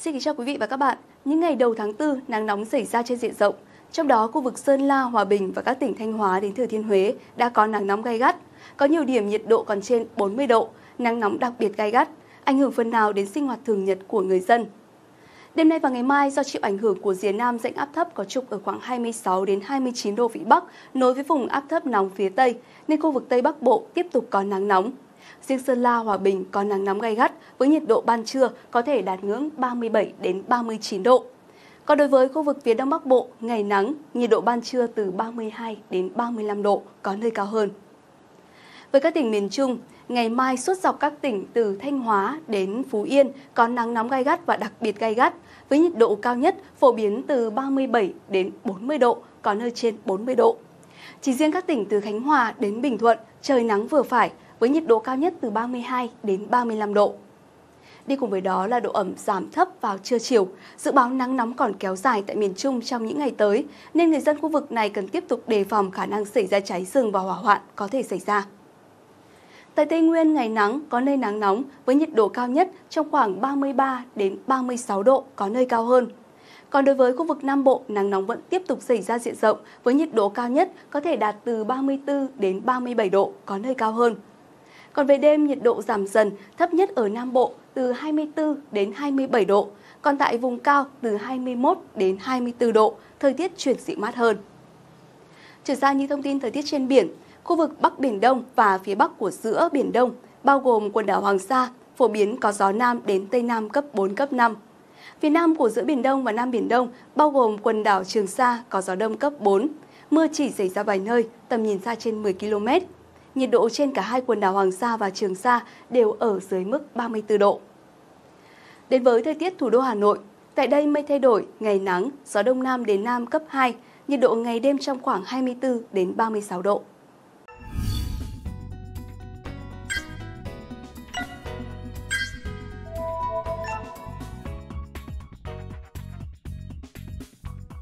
Xin kính chào quý vị và các bạn. Những ngày đầu tháng 4, nắng nóng xảy ra trên diện rộng. Trong đó, khu vực Sơn La, Hòa Bình và các tỉnh Thanh Hóa đến Thừa Thiên Huế đã có nắng nóng gay gắt. Có nhiều điểm nhiệt độ còn trên 40 độ, nắng nóng đặc biệt gay gắt, ảnh hưởng phần nào đến sinh hoạt thường nhật của người dân. Đêm nay và ngày mai, do chịu ảnh hưởng của rìa nam dạnh áp thấp có trục ở khoảng 26 đến 29 độ vĩ Bắc nối với vùng áp thấp nóng phía Tây, nên khu vực Tây Bắc Bộ tiếp tục có nắng nóng, Riêng Sơn La, Hòa Bình có nắng nóng gay gắt với nhiệt độ ban trưa có thể đạt ngưỡng 37 đến 39 độ. Còn đối với khu vực phía Đông Bắc Bộ, ngày nắng, nhiệt độ ban trưa từ 32 đến 35 độ, có nơi cao hơn. Với các tỉnh miền Trung, ngày mai suốt dọc các tỉnh từ Thanh Hóa đến Phú Yên có nắng nóng gai gắt và đặc biệt gai gắt, với nhiệt độ cao nhất phổ biến từ 37 đến 40 độ, có nơi trên 40 độ. Chỉ riêng các tỉnh từ Khánh Hòa đến Bình Thuận, trời nắng vừa phải, với nhiệt độ cao nhất từ 32 đến 35 độ. Đi cùng với đó là độ ẩm giảm thấp vào trưa chiều. Dự báo nắng nóng còn kéo dài tại miền Trung trong những ngày tới, nên người dân khu vực này cần tiếp tục đề phòng khả năng xảy ra cháy rừng và hỏa hoạn có thể xảy ra. Tại Tây Nguyên, ngày nắng, có nơi nắng nóng với nhiệt độ cao nhất trong khoảng 33 đến 36 độ, có nơi cao hơn. Còn đối với khu vực Nam Bộ, nắng nóng vẫn tiếp tục xảy ra diện rộng với nhiệt độ cao nhất có thể đạt từ 34 đến 37 độ, có nơi cao hơn. Còn về đêm, nhiệt độ giảm dần, thấp nhất ở Nam Bộ từ 24 đến 27 độ, còn tại vùng cao từ 21 đến 24 độ, thời tiết chuyển dị mát hơn. Trở ra như thông tin thời tiết trên biển, khu vực Bắc Biển Đông và phía Bắc của giữa Biển Đông, bao gồm quần đảo Hoàng Sa, phổ biến có gió Nam đến Tây Nam cấp 4, cấp 5. Phía Nam của giữa Biển Đông và Nam Biển Đông, bao gồm quần đảo Trường Sa có gió Đông cấp 4, mưa chỉ xảy ra vài nơi, tầm nhìn xa trên 10 km, nhiệt độ trên cả hai quần đảo Hoàng Sa và Trường Sa đều ở dưới mức 34 độ. Đến với thời tiết thủ đô Hà Nội, tại đây mây thay đổi, ngày nắng, gió đông nam đến nam cấp 2, nhiệt độ ngày đêm trong khoảng 24 đến 36 độ.